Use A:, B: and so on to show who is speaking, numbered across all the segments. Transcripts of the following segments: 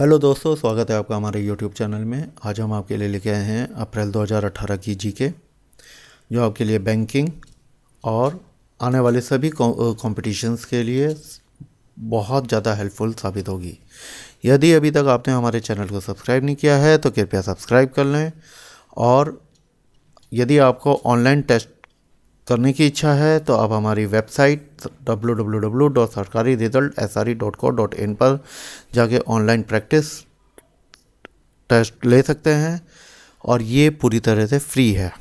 A: Hello दोस्तों स्वागत है आपका हमारे यूट्यूब चैनल में आज हम आपके लिए लेके आए हैं अप्रैल 2018 की जीके जो आपके लिए बैंकिंग और आने वाले सभी कॉम्पिटिशन्स के लिए बहुत ज़्यादा हेल्पफुल साबित होगी यदि अभी तक आपने हमारे चैनल को सब्सक्राइब नहीं किया है तो कृपया सब्सक्राइब कर लें और यदि आपको ऑनलाइन टेस्ट करने की इच्छा है तो आप हमारी website W Sarkari result S पर जाके ऑनलाइन प्रैक्टिस टेस्ट ले सकते हैं और ये पूरी तरह से फ्री है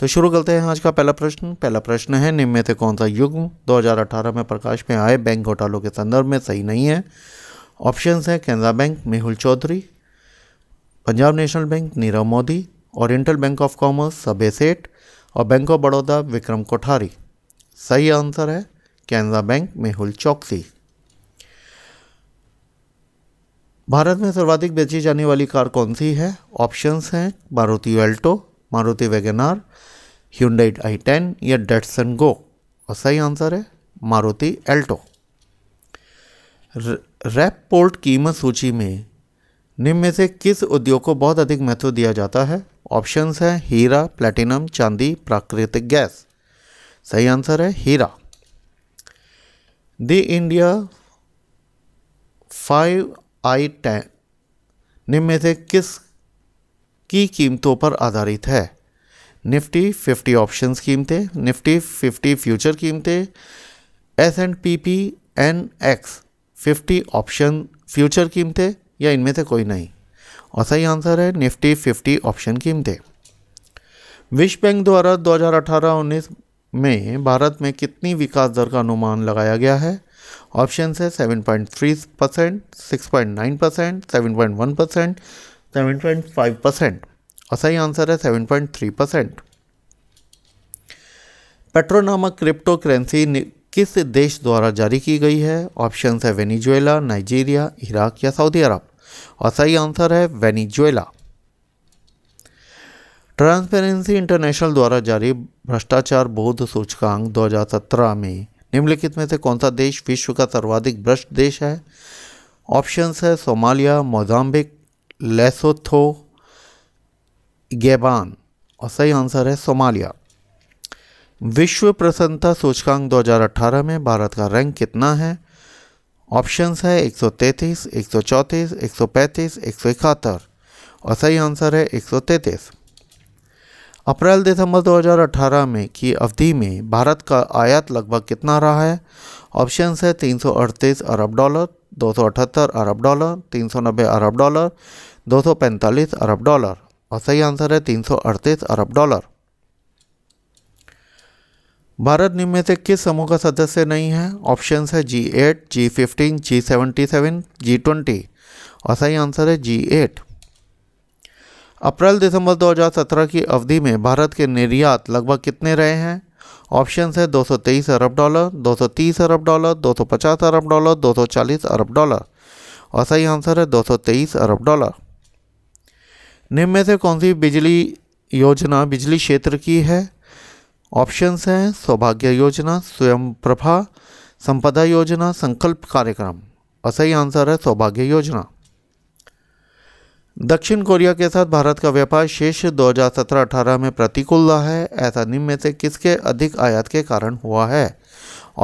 A: तो शुरू करते हैं आज का पहला प्रश्न पहला प्रश्न है निम्न में से कौन सा युग्म 2018 में प्रकाश में आए बैंक घोटालों के संदर्भ में सही नहीं है ऑप्शंस हैं Canara Bank Mehul Choudhary Punjab national Bank Nirav Modi Oriental Bank of Commerce Sabya Seth और बैंक ऑफ बड़ौदा विक्रम कोठारी सही आंसर है कैनरा बैंक मेहुल चौकसी भारत में सर्वाधिक बेची जाने वाली कार कौन सी है ऑप्शंस हैं Maruti Alto Maruti WagonR Hyundai i ten या डेटसन गो और सही आंसर है मारुति एल्टो रैप पोर्ट कीमत सूची में निम्न में से किस उद्योग को बहुत अधिक महत्व दिया जाता है ऑप्शंस हैं हीरा प्लेटिनम चांदी प्राकृतिक गैस सही आंसर है हीरा the India five I ten निम्न से किस की कीमतों पर आधारित है निफ्टी फिफ्टी ऑप्शंस कीमतें निफ्टी फिफ्टी फ्यूचर कीमतें S and P P N X fifty option future कीमतें या इनमें से कोई नहीं और सही आंसर है निफ्टी 50 ऑप्शन कीमतें विश्व बैंक द्वारा 2018-19 में भारत में कितनी विकास दर का अनुमान लगाया गया है ऑप्शन है 7.3 percent six percent seven percent seven percent और सही आंसर है 7.3 परसेंट पेट्रो नामक क्रिप्टो करेंसी किस देश द्वारा जारी की गई है ऑप्शन है वेनिजुएला नाइजीरिया इराक या सऊदी अरब और सही आंसर है वेनिजुएला ट्रांसपेरेंसी इंटरनेशनल द्वारा जारी भ्रष्टाचार बोध सूचकांक 2017 में निम्नलिखित में से कौन सा देश विश्व का सर्वाधिक भ्रष्ट देश है ऑप्शंस है सोमालिया मोजाम्बिक लेसोथो गैबान और सही आंसर है सोमालिया विश्व प्रसन्नता सूचकांक 2018 में भारत का रैंक कितना है ऑप्शंस है 133, 134, 135, 171 और सही आंसर है 133। अप्रैल दिसंबर 2018 में की अवधि में भारत का आयात लगभग कितना रहा है ऑप्शंस है 338 अरब डॉलर 278 अरब डॉलर 390 अरब डॉलर 245 अरब डॉलर और सही आंसर है 338 अरब डॉलर भारत निम्न से किस समूह का सदस्य नहीं है ऑप्शन है जी eight G fifteen G seventy seven G twenty और सही आंसर है जी एट अप्रैल दिसंबर 2017 की अवधि में भारत के निर्यात लगभग कितने रहे हैं ऑप्शन है दो अरब डॉलर 230 अरब डॉलर 250 अरब डॉलर 240 अरब डॉलर और सही आंसर है 223 अरब डॉलर निम्न में से कौन सी बिजली योजना बिजली क्षेत्र की है ऑप्शंस हैं सौभाग्य योजना स्वयं प्रभा संपदा योजना संकल्प कार्यक्रम और सही आंसर है सौभाग्य योजना दक्षिण कोरिया के साथ भारत का व्यापार शेष 2017-18 में प्रतिकूल रहा है ऐसा निम्न में से किसके अधिक आयात के कारण हुआ है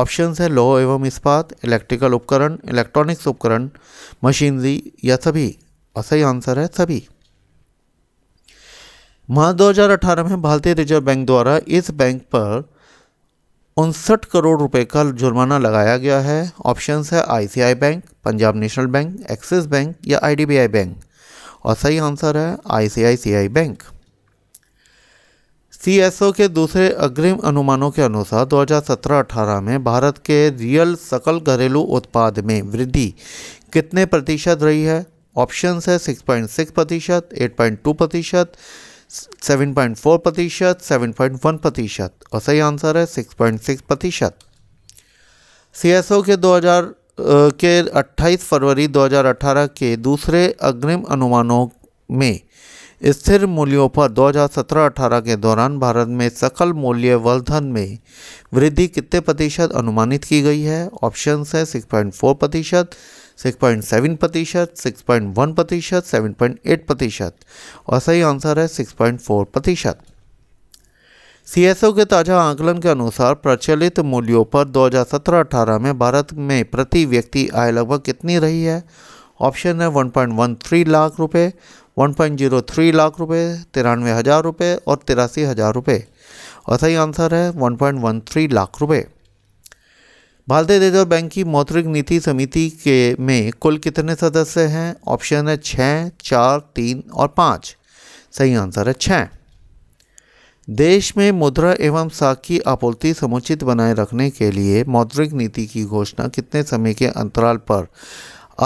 A: ऑप्शन है लोह एवं इस्पात इलेक्ट्रिकल उपकरण इलेक्ट्रॉनिक्स उपकरण मशीनरी या सभी और सही आंसर है सभी मार्च 2018 में भारतीय रिजर्व बैंक द्वारा इस बैंक पर उनसठ करोड़ रुपए का जुर्माना लगाया गया है ऑप्शन है ICI bank Punjab national bank Axis bank या आईडीबीआई बैंक और सही आंसर है आईसीआईसीआई बैंक सीएसओ के दूसरे अग्रिम अनुमानों के अनुसार 2017-18 में भारत के रियल सकल घरेलू उत्पाद में वृद्धि कितने प्रतिशत रही है ऑप्शन है 6.6 प्रतिशत एट प्रतिशत 7.4 प्रतिशत 7.1 प्रतिशत और सही आंसर है 6.6 प्रतिशत सी के 2000 के 28 फरवरी 2018 के दूसरे अग्रिम अनुमानों में स्थिर मूल्यों पर 2017-18 के दौरान भारत में सकल मूल्य वर्धन में वृद्धि कितने प्रतिशत अनुमानित की गई है ऑप्शन है 6.4 प्रतिशत 6.7 प्रतिशत सिक्स पॉइंट वन प्रतिशत सेवन पॉइंट एट प्रतिशत और सही आंसर है सिक्स पॉइंट फोर प्रतिशत सी के ताज़ा आंकलन के अनुसार प्रचलित मूल्यों पर 2017-18 में भारत में प्रति व्यक्ति आय लगभग कितनी रही है ऑप्शन है 1.13 लाख रुपए 1.03 लाख रुपए तिरानवे हज़ार रुपये और तिरासी हज़ार रुपये और सही आंसर है 1.13 लाख रुपए भारतीय रिजर्व बैंक की मौद्रिक नीति समिति के में कुल कितने सदस्य हैं ऑप्शन है छः चार तीन और पाँच सही आंसर है छः देश में मुद्रा एवं साख की आपूर्ति समुचित बनाए रखने के लिए मौद्रिक नीति की घोषणा कितने समय के अंतराल पर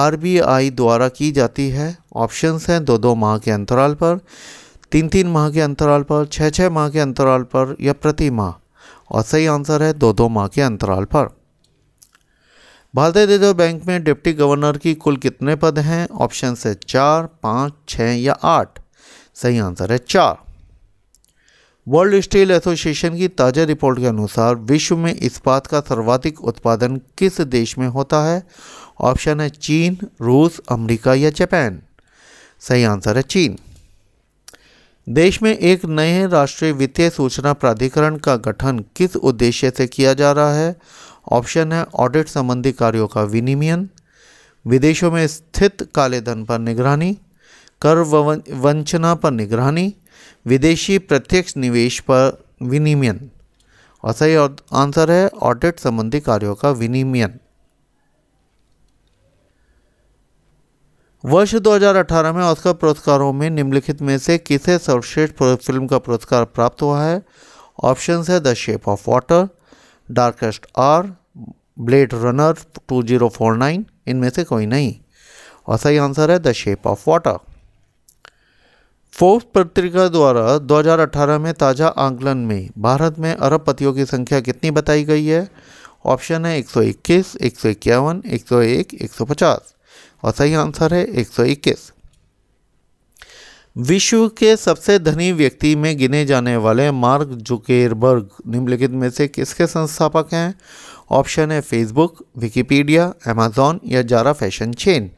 A: आरबीआई द्वारा की जाती है ऑप्शंस हैं दो दो माह के अंतराल पर तीन तीन माह के अंतराल पर छः छः माह के अंतराल पर या प्रति माह और सही आंसर है दो दो माह के अंतराल पर भारतीय रिजर्व बैंक में डिप्टी गवर्नर की कुल कितने पद हैं ऑप्शन है चार पाँच छः या आठ सही आंसर है चार वर्ल्ड स्टील एसोसिएशन की ताज़ा रिपोर्ट के अनुसार विश्व में इस्पात का सर्वाधिक उत्पादन किस देश में होता है ऑप्शन है चीन रूस अमेरिका या जापान सही आंसर है चीन देश में एक नए राष्ट्रीय वित्तीय सूचना प्राधिकरण का गठन किस उद्देश्य से किया जा रहा है ऑप्शन है ऑडिट संबंधी कार्यों का विनिमयन विदेशों में स्थित काले धन पर निगरानी कर वंचना पर निगरानी विदेशी प्रत्यक्ष निवेश पर विनिमयन और सही आंसर है ऑडिट संबंधी कार्यों का विनिमयन वर्ष 2018 में ऑस्कर पुरस्कारों में निम्नलिखित में से किसे सर्वश्रेष्ठ फिल्म का पुरस्कार प्राप्त हुआ है ऑप्शन है the shape of water darkest hour blade runner 2049 इनमें से कोई नहीं और सही आंसर है the shape of water Forbes पत्रिका द्वारा 2018 में ताज़ा आंकलन में भारत में अरबपतियों की संख्या कितनी बताई गई है ऑप्शन है 121, 151, 101, 150 और सही आंसर है 121। विश्व के सबसे धनी व्यक्ति में गिने जाने वाले मार्क जुकेरबर्ग निम्नलिखित में से किसके संस्थापक हैं ऑप्शन है फेसबुक विकिपीडिया अमेजॉन या जारा फैशन चेन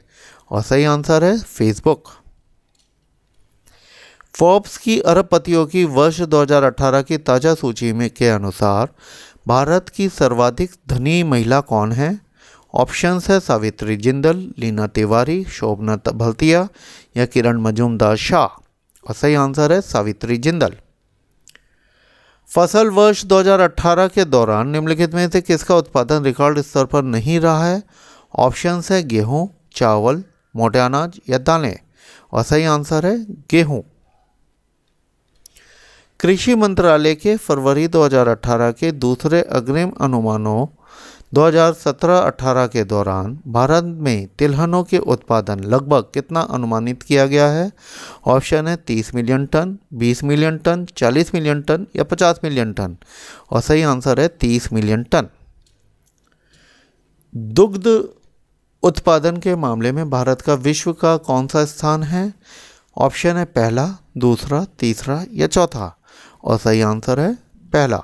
A: और सही आंसर है फेसबुक फोर्ब्स की अरबपतियों की वर्ष 2018 की ताज़ा सूची में के अनुसार भारत की सर्वाधिक धनी महिला कौन है ऑप्शंस है सावित्री जिंदल लीना तिवारी शोभना भलतिया या किरण मजूमदार शाह और सही आंसर है सावित्री जिंदल फसल वर्ष 2018 के दौरान निम्नलिखित में से किसका उत्पादन रिकॉर्ड स्तर पर नहीं रहा है ऑप्शंस है गेहूं चावल मोटे अनाज या दालें और सही आंसर है गेहूं कृषि मंत्रालय के फरवरी 2018 के दूसरे अग्रिम अनुमानों 2017-18 के दौरान भारत में तिलहनों के उत्पादन लगभग कितना अनुमानित किया गया है ऑप्शन है 30 million ton 20 million ton 40 million ton या 50 मिलियन टन और सही आंसर है 30 मिलियन टन दुग्ध उत्पादन के मामले में भारत का विश्व का कौन सा स्थान है ऑप्शन है पहला दूसरा तीसरा या चौथा और सही आंसर है पहला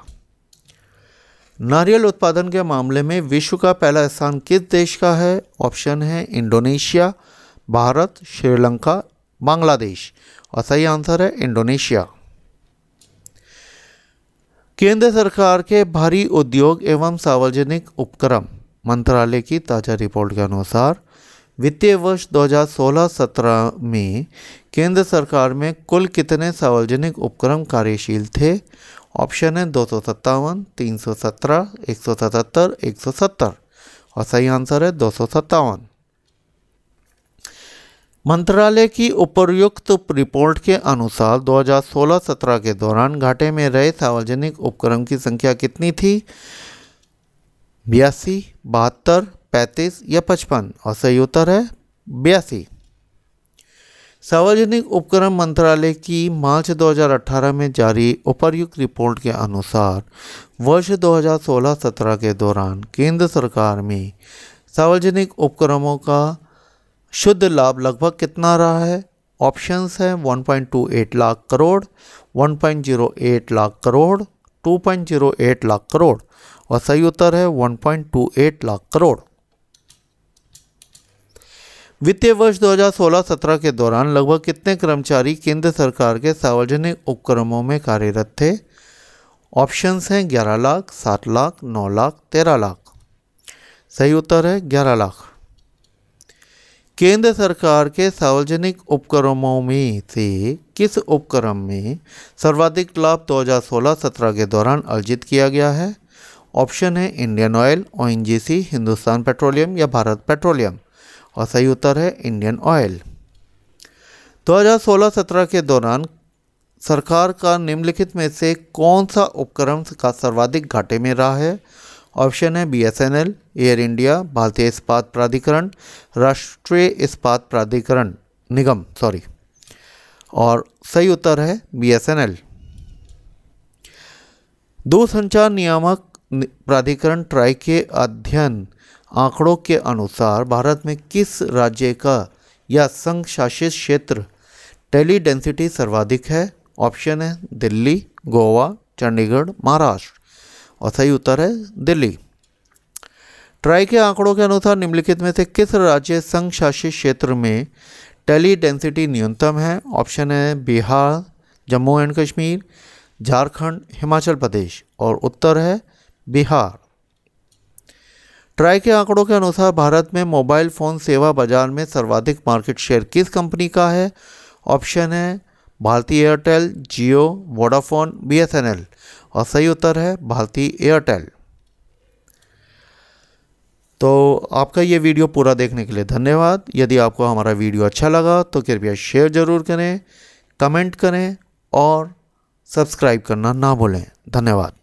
A: नारियल उत्पादन के मामले में विश्व का पहला स्थान किस देश का है ऑप्शन है इंडोनेशिया भारत श्रीलंका बांग्लादेश और सही आंसर है इंडोनेशिया केंद्र सरकार के भारी उद्योग एवं सार्वजनिक उपक्रम मंत्रालय की ताज़ा रिपोर्ट के अनुसार वित्तीय वर्ष 2016-17 में केंद्र सरकार में कुल कितने सार्वजनिक उपक्रम कार्यशील थे ऑप्शन है दो सौ सत्तावन तीन सौ सत्रह एक सौ सतहत्तर एक सौ सत्तर और सही आंसर है दो सौ सत्तावन मंत्रालय की उपर्युक्त रिपोर्ट के अनुसार 2016-17 के दौरान घाटे में रहे सार्वजनिक उपक्रम की संख्या कितनी थी बयासी बहत्तर पैंतीस या पचपन और सही उत्तर है बयासी सार्वजनिक उपक्रम मंत्रालय की मार्च 2018 में जारी उपर्युक्त रिपोर्ट के अनुसार वर्ष 2016-17 के दौरान केंद्र सरकार में सार्वजनिक उपक्रमों का शुद्ध लाभ लगभग कितना रहा है ऑप्शंस हैं 1.28 लाख करोड़ 1.08 लाख करोड़ 2.08 लाख करोड़ और सही उत्तर है 1.28 लाख करोड़ वित्तीय वर्ष 2016-17 के दौरान लगभग कितने कर्मचारी केंद्र सरकार के सार्वजनिक उपक्रमों में कार्यरत थे ऑप्शंस हैं 11 लाख 7 लाख 9 लाख 13 लाख सही उत्तर है 11 लाख केंद्र सरकार के सार्वजनिक उपक्रमों में से किस उपक्रम में सर्वाधिक लाभ 2016-17 के दौरान अर्जित किया गया है ऑप्शन है इंडियन ऑयल ओ हिंदुस्तान पेट्रोलियम या भारत पेट्रोलियम और सही उत्तर है इंडियन ऑयल 2016-17 के दौरान सरकार का निम्नलिखित में से कौन सा उपक्रम का सर्वाधिक घाटे में रहा है ऑप्शन है बीएसएनएल, एयर इंडिया भारतीय इस्पात प्राधिकरण राष्ट्रीय इस्पात प्राधिकरण निगम सॉरी और सही उत्तर है बीएसएनएल। दूरसंचार नियामक प्राधिकरण ट्राई के अध्ययन आंकड़ों के अनुसार भारत में किस राज्य का या संघ शासित क्षेत्र टेली डेंसिटी सर्वाधिक है ऑप्शन है दिल्ली गोवा चंडीगढ़ महाराष्ट्र और सही उत्तर है दिल्ली ट्राई के आंकड़ों के अनुसार निम्नलिखित में से किस राज्य संघ शासित क्षेत्र में टेली डेंसिटी न्यूनतम है ऑप्शन है बिहार जम्मू एंड कश्मीर झारखंड हिमाचल प्रदेश और उत्तर है बिहार ट्राई के आंकड़ों के अनुसार भारत में मोबाइल फ़ोन सेवा बाजार में सर्वाधिक मार्केट शेयर किस कंपनी का है ऑप्शन है भारतीय एयरटेल जियो वोडाफोन बीएसएनएल और सही उत्तर है भारतीय एयरटेल तो आपका ये वीडियो पूरा देखने के लिए धन्यवाद यदि आपको हमारा वीडियो अच्छा लगा तो कृपया शेयर ज़रूर करें कमेंट करें और सब्सक्राइब करना ना भूलें धन्यवाद